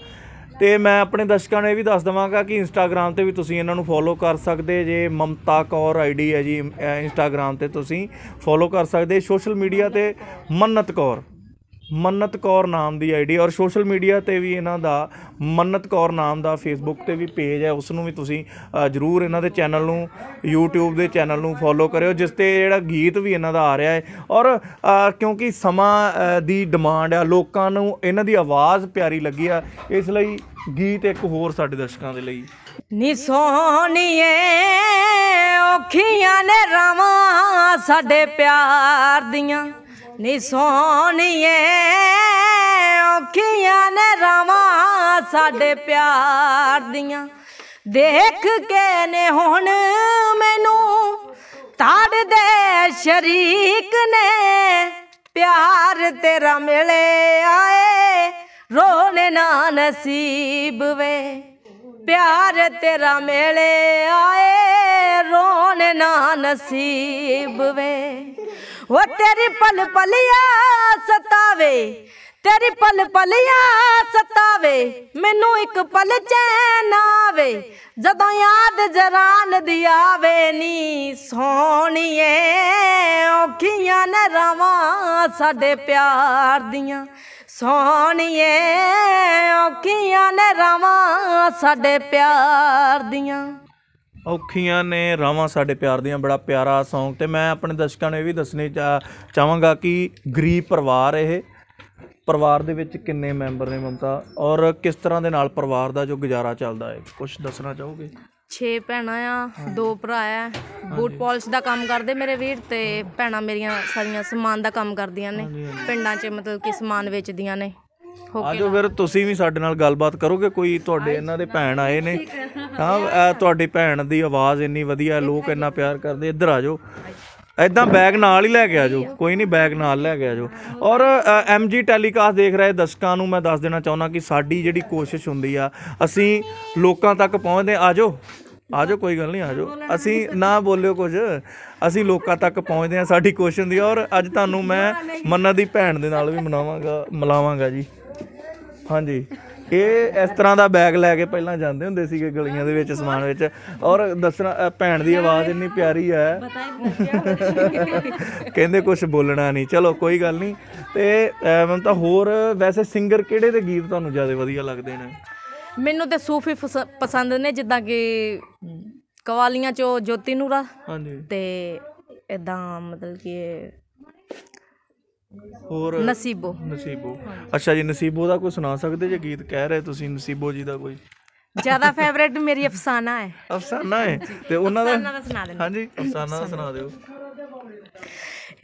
ਤੇ ਮੈਂ ਆਪਣੇ ਦਰਸ਼ਕਾਂ ਨੂੰ ਇਹ ਵੀ ਦੱਸ ਦਵਾਂਗਾ ਕਿ ਇੰਸਟਾਗ੍ਰam ਤੇ ਵੀ ਤੁਸੀਂ ਇਹਨਾਂ ਨੂੰ ਫੋਲੋ ਕਰ ਸਕਦੇ ਜੇ ਮਮਤਾ ਕੌਰ ਆਈਡੀ ਹੈ ਜੀ ਇੰਸਟਾਗ੍ਰam ਤੇ ਤੁਸੀਂ ਫੋਲੋ ਕਰ ਸਕਦੇ ਸੋਸ਼ਲ ਮੀਡੀਆ ਤੇ ਮੰਨਤ ਕੌਰ ਮੰਨਤ ਕੌਰ ਨਾਮ ਦੀ ਆਈਡੀ ਔਰ ਸੋਸ਼ਲ ਮੀਡੀਆ ਤੇ ਵੀ ਇਹਨਾਂ ਦਾ ਮੰਨਤ ਕੌਰ ਨਾਮ ਦਾ ਫੇਸਬੁੱਕ ਤੇ ਵੀ ਪੇਜ ਹੈ ਉਸ ਨੂੰ ਵੀ ਤੁਸੀਂ ਜਰੂਰ ਇਹਨਾਂ ਦੇ ਚੈਨਲ ਨੂੰ YouTube ਦੇ ਚੈਨਲ ਨੂੰ ਫੋਲੋ ਕਰਿਓ ਜਿਸ ਤੇ ਜਿਹੜਾ ਗੀਤ ਵੀ ਇਹਨਾਂ ਦਾ ਆ ਰਿਹਾ ਹੈ ਔਰ ਕਿਉਂਕਿ ਸਮਾਂ ਦੀ ਡਿਮਾਂਡ ਆ ਲੋਕਾਂ ਨੂੰ ਇਹਨਾਂ ਦੀ ਆਵਾਜ਼ ਪਿਆਰੀ ਲੱਗੀ ਆ ਇਸ ਲਈ ਗੀਤ ਇੱਕ ਹੋਰ ਸਾਡੇ ਦਰਸ਼ਕਾਂ ਦੇ ਲਈ ਨੀ ਸੋਣੀਏ ਔਖੀਆਂ ਨੇ ਰਾਵਾਂ ਸਾਡੇ ਪਿਆਰ ਦੀਆਂ ਨੀ ਸੋਣੀਏ ਔਖੀਆਂ ਨੇ ਰਾਵਾਂ ਸਾਡੇ ਪਿਆਰ ਦੀਆਂ ਦੇਖ ਕੇ ਨੇ ਹੁਣ ਮੈਨੂੰ ਦੇ ਸ਼ਰੀਕ ਨੇ ਪਿਆਰ ਤੇਰਾ ਮਿਲੇ ਆਏ ਰੋਣੇ ਨਾ ਨਸੀਬ ਵੇ ਪਿਆਰ ਤੇਰਾ ਮਿਲੇ ਆਏ ਰੋਣ ਨਾ ਨਸੀਬ ਵੇ ਉਹ ਤੇਰੀ ਪਲ ਪਲਿਆ ਸਤਾਵੇ ਤੇਰੀ ਪਲ ਪਲਿਆ ਸਤਾਵੇ ਮੈਨੂੰ ਇੱਕ ਪਲ ਚੈਨ ਆਵੇ ਜਦੋਂ ਯਾਦ ਜਰਾਨ ਦੀ ਆਵੇ ਨੀ ਸੋਣੀਏ ਔਖੀਆਂ ਰਵਾਂ ਸਾਡੇ ਪਿਆਰ ਦੀਆਂ ਸੋਣੀਏ ਔਖੀਆਂ ਰਵਾਂ ਸਾਡੇ ਪਿਆਰ ਦੀਆਂ ਔਖੀਆਂ ਨੇ ਰਾਵਾਂ ਸਾਡੇ ਪਿਆਰ ਦੀਆਂ ਬੜਾ ਪਿਆਰਾ Song ਤੇ ਮੈਂ ਆਪਣੇ ਦਰਸ਼ਕਾਂ ਨੂੰ ਇਹ ਵੀ ਦੱਸਣੀ ਚਾਹਾਂਗਾ ਕਿ ਗਰੀਬ ਪਰਿਵਾਰ ਇਹ ਪਰਿਵਾਰ ਦੇ ਵਿੱਚ ਕਿੰਨੇ ਮੈਂਬਰ ਨੇ ਮਮਤਾ ਔਰ ਕਿਸ ਤਰ੍ਹਾਂ ਦੇ ਨਾਲ ਪਰਿਵਾਰ ਦਾ ਜੋ ਗੁਜ਼ਾਰਾ ਚੱਲਦਾ ਹੈ ਕੁਝ ਦੱਸਣਾ ਚਾਹੋਗੇ ਛੇ ਭੈਣਾਂ ਆ ਦੋ ਭਰਾ ਆ ਬੂਟ ਪਾਲਿਸ਼ ਦਾ ਕੰਮ ਕਰਦੇ ਮੇਰੇ ਵੀਰ ਤੇ ਭੈਣਾਂ ਮੇਰੀਆਂ ਸਾਰੀਆਂ ਸਮਾਨ ਦਾ ਕੰਮ ਕਰਦੀਆਂ ਨੇ ਪਿੰਡਾਂ 'ਚ ਮਤਲਬ ਕਿ ਸਮਾਨ ਵੇਚਦੀਆਂ ਨੇ ਆਜੋ ਫਿਰ ਤੁਸੀਂ ਵੀ ਸਾਡੇ ਨਾਲ ਗੱਲਬਾਤ ਕਰੋਗੇ ਕੋਈ ਤੁਹਾਡੇ ਇਹਨਾਂ ਦੇ ਭੈਣ ਆਏ ਨੇ ਹਾਂ ਤੁਹਾਡੀ ਭੈਣ ਦੀ ਆਵਾਜ਼ ਇੰਨੀ ਵਧੀਆ ਲੋਕ ਇੰਨਾ ਪਿਆਰ ਕਰਦੇ ਇੱਧਰ ਆਜੋ ਐਦਾਂ ਬੈਗ ਨਾਲ ਹੀ ਲੈ ਕੇ ਆਜੋ ਕੋਈ ਨਹੀਂ ਬੈਗ ਨਾਲ ਲੈ ਕੇ ਆਜੋ ਔਰ ਐਮਜੀ ਟੈਲੀਕਾਸਟ ਦੇਖ ਰਹੇ ਦਸਕਾਂ ਨੂੰ ਮੈਂ ਦੱਸ ਦੇਣਾ ਚਾਹੁੰਦਾ ਕਿ ਸਾਡੀ ਜਿਹੜੀ ਕੋਸ਼ਿਸ਼ ਹੁੰਦੀ ਆ ਅਸੀਂ ਲੋਕਾਂ ਤੱਕ ਪਹੁੰਚਦੇ ਆਜੋ ਆਜੋ ਕੋਈ ਗੱਲ ਨਹੀਂ ਆਜੋ ਅਸੀਂ ਨਾ ਬੋਲਿਓ ਕੁਝ ਅਸੀਂ ਲੋਕਾਂ ਤੱਕ ਪਹੁੰਚਦੇ ਆ ਸਾਡੀ ਕੋਸ਼ਿਸ਼ ਹੁੰਦੀ ਆ ਔਰ ਅੱਜ ਤੁਹਾਨੂੰ ਮੈਂ ਮੰਨਾ ਦੀ ਭੈਣ ਦੇ ਨਾਲ ਵੀ ਮਨਾਵਾਂਗਾ ਮਲਾਵਾਂਗਾ ਜੀ ਹਾਂਜੀ ਇਹ ਇਸ ਤਰ੍ਹਾਂ ਦਾ ਬੈਗ ਲੈ ਕੇ ਪਹਿਲਾਂ ਜਾਂਦੇ ਹੁੰਦੇ ਸੀਗੇ ਗਲੀਆਂ ਦੇ ਵਿੱਚ ਸਮਾਨ ਵਿੱਚ ਔਰ ਦੱਸਣਾ ਭੈਣ ਦੀ ਆਵਾਜ਼ ਇੰਨੀ ਪਿਆਰੀ ਹੈ ਕਹਿੰਦੇ ਕੁਝ ਬੋਲਣਾ ਨਹੀਂ ਚਲੋ ਕੋਈ ਗੱਲ ਨਹੀਂ ਤੇ ਮੈਂ ਤਾਂ ਹੋਰ ਵੈਸੇ ਸਿੰਗਰ ਕਿਹੜੇ ਦੇ ਗੀਤ ਤੁਹਾਨੂੰ ਜ਼ਿਆਦਾ ਵਧੀਆ ਲੱਗਦੇ ਨੇ ਮੈਨੂੰ ਤੇ ਸੂਫੀ ਪਸੰਦ ਨੇ ਜਿੱਦਾਂ ਕਿ ਕਵਾਲੀਆਂ ਚੋ ਜੋਤੀ ਨੂਰਾ ਹਾਂਜੀ ਤੇ ਇਦਾਂ ਮਤਲਬ ਕਿ ਹੋਰ ਨਸੀਬੋ ਨਸੀਬੋ ਅੱਛਾ ਜੀ ਨਸੀਬੋ ਦਾ ਕੋਈ ਸੁਣਾ ਸਕਦੇ ਜੇ ਗੀਤ ਕਹਿ ਰਹੇ ਤੁਸੀਂ ਨਸੀਬੋ ਜੀ ਦਾ ਕੋਈ ਜਿਆਦਾ ਫੇਵਰੇਟ ਮੇਰੀ ਅਫਸਾਨਾ ਹੈ ਅਫਸਾਨਾ ਹੈ ਤੇ ਉਹਨਾਂ ਦਾ ਹਾਂਜੀ ਅਫਸਾਨਾ ਸੁਣਾ ਦਿਓ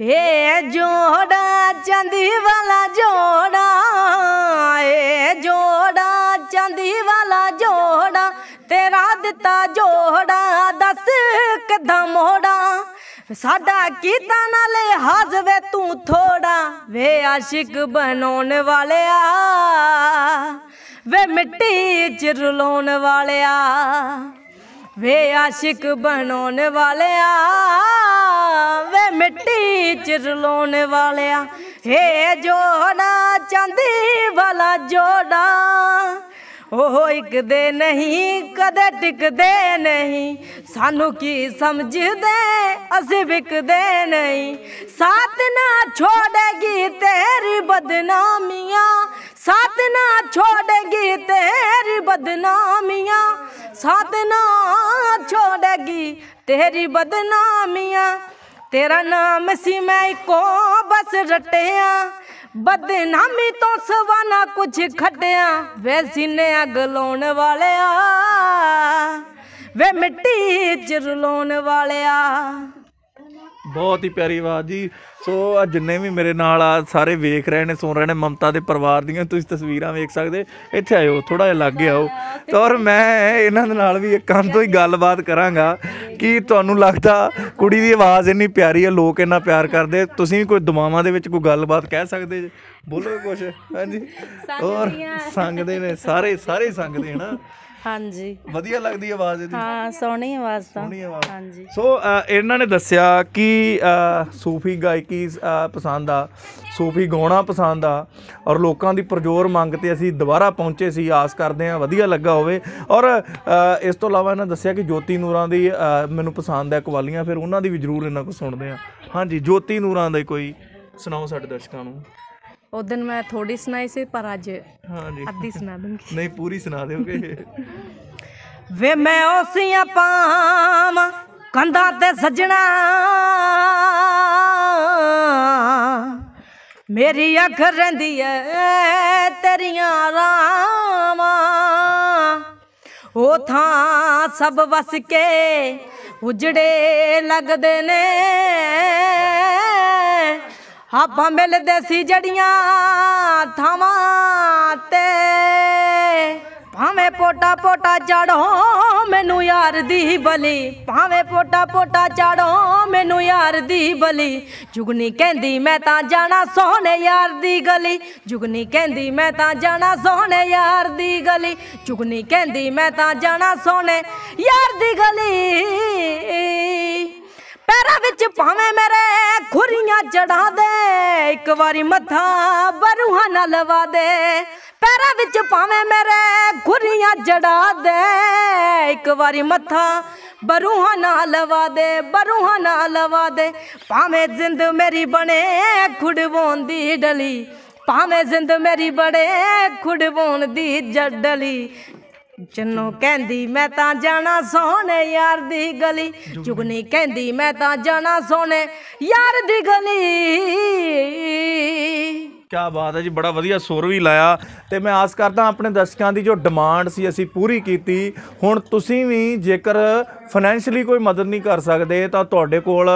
ਏ ਜੋੜਾ ਚੰਦੀ ਵਾਲਾ ਜੋੜਾ ਏ ਜੋੜਾ ਚੰਦੀ ਵਾਲਾ ਜੋੜਾ ਤੇਰਾ ਦਿੱਤਾ ਜੋੜਾ ਦੱਸ ਕਿਦਾਂ ਮੋੜਾ ਸਾਡਾ ਕੀਤਾ ਨਾਲੇ ਹਜ਼ਵੇ ਤੂੰ ਥੋੜਾ ਵੇ ਆਸ਼ਿਕ ਬਣਾਉਣ ਵਾਲਿਆ ਵੇ ਮਿੱਟੀ ਚ ਰਲਾਉਣ ਵਾਲਿਆ ਵੇ ਆਸ਼ਿਕ ਬਣਾਉਣ ਵਾਲਿਆ ਵੇ ਮਿੱਟੀ ਚ ਰਲਾਉਣ ਵਾਲਿਆ ਏ ਜੋਨਾ ਚਾਂਦੀ ਵਾਲਾ ਜੋੜਾ ਉਹ ਇਕਦੇ ਨਹੀਂ ਕਦੇ ਟਿਕਦੇ ਨਹੀਂ ਸਾਨੂੰ ਕੀ ਸਮਝਦੇ ਅਸੀਂ ਵਿਕਦੇ ਨਹੀਂ ਸਾਥ ਨਾ ਛੋੜੇਗੀ ਤੇਰੀ ਬਦਨਾਮੀਆਂ ਸਾਥ ਨਾ ਛੋੜੇਗੀ ਤੇਰੀ ਬਦਨਾਮੀਆਂ ਸਾਥ ਨਾ ਛੋੜੇਗੀ ਤੇਰੀ ਬਦਨਾਮੀਆਂ ਤੇਰਾ ਨਾਮ ਸੀ ਮੈਂ ਇੱਕੋ ਬਸ ਰਟਿਆ ਬਦਨਾਮੀ ਤੋਂ ਸਵਾ ਨਾ ਕੁਝ ਖੱਡਿਆ ਵੇ ਸੀਨੇ ਅਗ ਲਾਉਣ ਵਾਲਿਆ ਵੇ ਮਿੱਟੀ ਚ ਰਲਾਉਣ ਵਾਲਿਆ ਬਹੁਤ ਹੀ ਪਿਆਰੀ ਆਵਾਜ਼ ਜੀ ਸੋ ਆ ਜਿੰਨੇ ਵੀ ਮੇਰੇ ਨਾਲ ਆ ਸਾਰੇ ਵੇਖ ਰਹੇ ਨੇ ਸੁਣ ਰਹੇ ਨੇ ਮਮਤਾ ਦੇ ਪਰਿਵਾਰ ਦੀਆਂ ਤੁਸੀਂ ਤਸਵੀਰਾਂ ਵੇਖ ਸਕਦੇ ਇੱਥੇ ਆਇਓ ਥੋੜਾ ਜਿਹਾ ਲੱਗੇ ਆਓ ਔਰ ਮੈਂ ਇਹਨਾਂ ਦੇ ਨਾਲ ਵੀ ਇੱਕ ਕੰਨ ਤੋਂ ਹੀ ਗੱਲਬਾਤ ਕਰਾਂਗਾ ਕਿ ਤੁਹਾਨੂੰ ਲੱਗਦਾ ਕੁੜੀ ਦੀ ਆਵਾਜ਼ ਇੰਨੀ ਪਿਆਰੀ ਹੈ ਲੋਕ ਇੰਨਾ ਪਿਆਰ ਕਰਦੇ ਤੁਸੀਂ ਵੀ ਕੋਈ ਦਮਾਵਾਂ ਦੇ ਵਿੱਚ ਕੋਈ ਗੱਲਬਾਤ ਕਹਿ ਸਕਦੇ ਬੋਲੋ ਕੁਝ ਹਾਂਜੀ ਔਰ ਸੰਗਦੇ ਨੇ ਸਾਰੇ ਸਾਰੇ ਸੰਗਦੇ ਹਨਾ ਹਾਂਜੀ ਵਧੀਆ ਲੱਗਦੀ ਆਵਾਜ਼ ਇਹਦੀ ਹਾਂ ਸੋਹਣੀ ਆਵਾਜ਼ ਤਾਂ ਸੋਹਣੀ ਆਵਾਜ਼ ਹਾਂਜੀ ਸੋ ਇਹਨਾਂ ਨੇ ਦੱਸਿਆ ਕਿ ਸੂਫੀ ਗਾਇਕੀ ਪਸੰਦ ਆ ਸੂਫੀ ਗਾਉਣਾ ਪਸੰਦ ਆ ਔਰ ਲੋਕਾਂ ਦੀ ਪ੍ਰਜੋਰ ਮੰਗ ਤੇ ਅਸੀਂ ਦੁਬਾਰਾ ਪਹੁੰਚੇ ਸੀ ਆਸ ਕਰਦੇ ਆ ਵਧੀਆ ਲੱਗਾ ਹੋਵੇ ਔਰ ਇਸ ਤੋਂ ਇਲਾਵਾ ਇਹਨਾਂ ਦੱਸਿਆ ਕਿ ਜੋਤੀ ਨੂਰਾਂ ਦੀ ਮੈਨੂੰ ਪਸੰਦ ਆ ਕਵਾਲੀਆਂ ਫਿਰ ਉਹਨਾਂ ਦੀ ਵੀ ਜ਼ਰੂਰ ਇਹਨਾਂ ਕੋ ਸੁਣਦੇ ਆ ਹਾਂਜੀ ਜੋਤੀ ਨੂਰਾਂ ਦਾ ਕੋਈ ਸੁਣਾਓ ਸਾਡੇ ਦਰਸ਼ਕਾਂ ਨੂੰ ਉਸ ਦਿਨ ਮੈਂ ਥੋੜੀ ਸੁਣਾਈ ਸੀ ਪਰ ਅੱਜ ਹਾਂਜੀ ਅੱਧੀ ਸੁਣਾ ਦੂੰਗੀ ਨਹੀਂ ਪੂਰੀ ਸੁਣਾ ਦਿਓਗੇ ਵੇ ਮੈਂ ਉਸੀਆਂ ਪਾਵਾਂ ਕੰਧਾਂ ਤੇ ਸਜਣਾ ਮੇਰੀ ਅੱਖ ਰਹਿੰਦੀ ਐ ਤੇਰੀਆਂ ਰਾਵਾਂ ਉਹ ਥਾਂ ਸਭ ਵਸ ਕੇ ਉਜੜੇ ਲੱਗਦੇ ਨੇ ਹਾਫਾਂ ਮਿਲਦੇ ਸੀ ਜੜੀਆਂ ਥਾਵਾਂ ਤੇ ਭਾਵੇਂ ਪੋਟਾ ਪੋਟਾ ਚੜੋ ਮੈਨੂੰ ਯਾਰ ਦੀ ਬਲੀ ਭਾਵੇਂ ਪੋਟਾ ਪੋਟਾ ਚੜੋ ਮੈਨੂੰ ਯਾਰ ਦੀ ਬਲੀ ਜੁਗਨੀ ਕਹਿੰਦੀ ਮੈਂ ਤਾਂ ਜਾਣਾ ਸੋਹਣੇ ਯਾਰ ਦੀ ਗਲੀ ਜੁਗਨੀ ਕਹਿੰਦੀ ਮੈਂ ਤਾਂ ਜਾਣਾ ਸੋਹਣੇ ਯਾਰ ਦੀ ਗਲੀ ਜੁਗਨੀ ਕਹਿੰਦੀ ਮੈਂ ਤਾਂ ਜਾਣਾ ਸੋਹਣੇ ਯਾਰ ਦੀ ਗਲੀ ਵਿੱਚ ਭਾਵੇਂ ਮੇਰੇ ਖੁਰੀਆਂ ਜੜਾ ਦੇ ਇੱਕ ਵਾਰੀ ਮੱਥਾ ਬਰੂਹਾਂ ਨਾ ਲਵਾ ਦੇ ਪੈਰਾਂ ਵਿੱਚ ਭਾਵੇਂ ਮੇਰੇ ਖੁਰੀਆਂ ਜੜਾ ਦੇ ਇੱਕ ਵਾਰੀ ਮੱਥਾ ਬਰੂਹਾਂ ਨਾ ਲਵਾ ਦੇ ਬਰੂਹਾਂ ਨਾ ਲਵਾ ਦੇ ਭਾਵੇਂ ਜ਼ਿੰਦ ਮੇਰੀ ਬਣੇ ਖੁੜਵੋਂ ਦੀ ਡਲੀ ਭਾਵੇਂ ਜ਼ਿੰਦ ਮੇਰੀ ਬੜੇ ਖੁੜਵੋਂ ਦੀ ਜੱਡਲੀ ਚੰਨੋ ਕਹਿੰਦੀ ਮੈਂ ਤਾਂ ਜਾਣਾ ਸੋਹਣੇ ਯਾਰ ਦੀ ਗਲੀ ਚੁਗਨੀ ਕਹਿੰਦੀ ਮੈਂ ਤਾਂ ਜਾਣਾ ਸੋਹਣੇ ਯਾਰ ਦੀ ਗਲੀ ਕਿਆ ਬਾਤ ਹੈ ਜੀ ਬੜਾ ਵਧੀਆ ਸੁਰ ਵੀ ਲਾਇਆ ਤੇ ਮੈਂ ਆਸ ਕਰਦਾ ਆਪਣੇ ਦਰਸ਼ਕਾਂ ਦੀ ਜੋ ਡਿਮਾਂਡ ਸੀ ਅਸੀਂ ਪੂਰੀ ਕੀਤੀ ਹੁਣ ਤੁਸੀਂ ਵੀ ਜੇਕਰ ਫਾਈਨੈਂਸ਼ਲੀ ਕੋਈ ਮਦਦ ਨਹੀਂ ਕਰ ਸਕਦੇ ਤਾਂ ਤੁਹਾਡੇ ਕੋਲ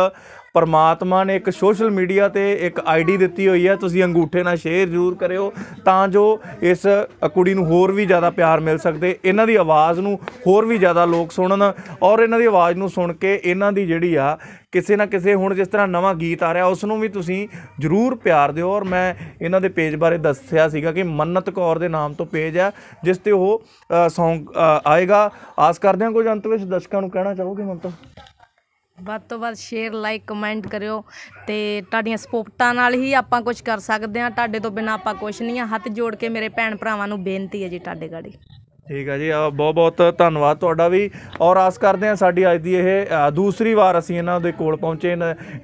ਪਰਮਾਤਮਾ ਨੇ ਇੱਕ ਸੋਸ਼ਲ ਮੀਡੀਆ ਤੇ ਇੱਕ ਆਈਡੀ ਦਿੱਤੀ ਹੋਈ ਹੈ ਤੁਸੀਂ ਅੰਗੂਠੇ ਨਾਲ ਸ਼ੇਅਰ ਜ਼ਰੂਰ ਕਰਿਓ ਤਾਂ ਜੋ ਇਸ ਕੁੜੀ ਨੂੰ ਹੋਰ ਵੀ ਜ਼ਿਆਦਾ ਪਿਆਰ ਮਿਲ ਸਕਦੇ ਇਹਨਾਂ ਦੀ ਆਵਾਜ਼ ਨੂੰ ਹੋਰ ਵੀ ਜ਼ਿਆਦਾ ਲੋਕ ਸੁਣਨ ਔਰ ਇਹਨਾਂ ਦੀ ਆਵਾਜ਼ ਨੂੰ ਸੁਣ ਕੇ ਇਹਨਾਂ ਦੀ ਜਿਹੜੀ ਆ ਕਿਸੇ ਨਾ ਕਿਸੇ ਹੁਣ ਜਿਸ ਤਰ੍ਹਾਂ ਨਵਾਂ ਗੀਤ ਆ ਰਿਹਾ ਉਸ ਨੂੰ ਵੀ ਤੁਸੀਂ ਜ਼ਰੂਰ ਪਿਆਰ ਦਿਓ ਔਰ ਮੈਂ ਇਹਨਾਂ ਦੇ ਪੇਜ ਬਾਰੇ ਦੱਸਿਆ ਸੀਗਾ ਕਿ ਮੰਨਤ ਕੌਰ ਦੇ ਨਾਮ ਤੋਂ ਪੇਜ ਆ ਜਿਸ ਤੇ ਉਹ ਸੌਂਗ ਆਏਗਾ ਆਸ ਕਰਦੇ ਹਾਂ ਕੁਝ ਅੰਤ ਵਿੱਚ ਦਰਸ਼ਕਾਂ ਨੂੰ ਕਹਿਣਾ ਚਾਹੋਗੇ ਮਮਤਾ ਵੱਧ ਤੋਂ ਵੱਧ ਸ਼ੇਅਰ ਲਾਈਕ ਕਮੈਂਟ ਕਰਿਓ ਤੇ ਤੁਹਾਡੀਆਂ ਸਪੋਰਟਾਂ ਨਾਲ ਹੀ ਆਪਾਂ ਕੁਝ ਕਰ ਸਕਦੇ ਹਾਂ ਤੁਹਾਡੇ ਤੋਂ ਬਿਨਾ ਆਪਾਂ ਕੁਝ ਨਹੀਂ ਆ ਹੱਥ ਜੋੜ ਕੇ ਮੇਰੇ ਭੈਣ ਭਰਾਵਾਂ ਨੂੰ ਬੇਨਤੀ ਹੈ ਜੀ ਤੁਹਾਡੇ ਗਾੜੀ ਠੀਕ ਹੈ ਜੀ ਬਹੁਤ ਬਹੁਤ ਧੰਨਵਾਦ ਤੁਹਾਡਾ ਵੀ ਔਰ ਆਸ ਕਰਦੇ ਹਾਂ ਸਾਡੀ ਅੱਜ ਦੀ ਇਹ ਦੂਸਰੀ ਵਾਰ ਅਸੀਂ ਇਹਨਾਂ ਦੇ ਕੋਲ ਪਹੁੰਚੇ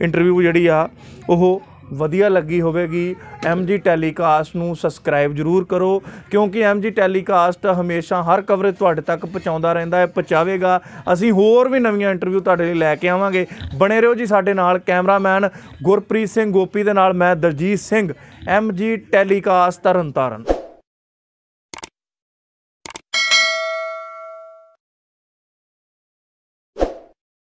ਇੰਟਰਵਿਊ ਜਿਹੜੀ ਆ ਉਹ ਵਧੀਆ ਲੱਗੀ ਹੋਵੇਗੀ ਐਮਜੀ ਟੈਲੀਕਾਸਟ ਨੂੰ ਸਬਸਕ੍ਰਾਈਬ ਜਰੂਰ ਕਰੋ ਕਿਉਂਕਿ ਐਮਜੀ ਟੈਲੀਕਾਸਟ ਹਮੇਸ਼ਾ ਹਰ ਕਵਰੇਜ ਤੁਹਾਡੇ ਤੱਕ ਪਹੁੰਚਾਉਂਦਾ ਰਹਿੰਦਾ ਹੈ ਪਹੁੰਚਾਵੇਗਾ ਅਸੀਂ ਹੋਰ ਵੀ ਨਵੀਆਂ ਇੰਟਰਵਿਊ ਤੁਹਾਡੇ ਲਈ ਲੈ ਕੇ ਆਵਾਂਗੇ ਬਣੇ ਰਹੋ ਜੀ ਸਾਡੇ ਨਾਲ ਕੈਮਰਾਮੈਨ ਗੁਰਪ੍ਰੀਤ ਸਿੰਘ ਗੋਪੀ ਦੇ ਨਾਲ ਮੈਂ ਦਲਜੀਤ ਸਿੰਘ ਐਮਜੀ ਟੈਲੀਕਾਸਟ ਤਰਨਤਾਰਨ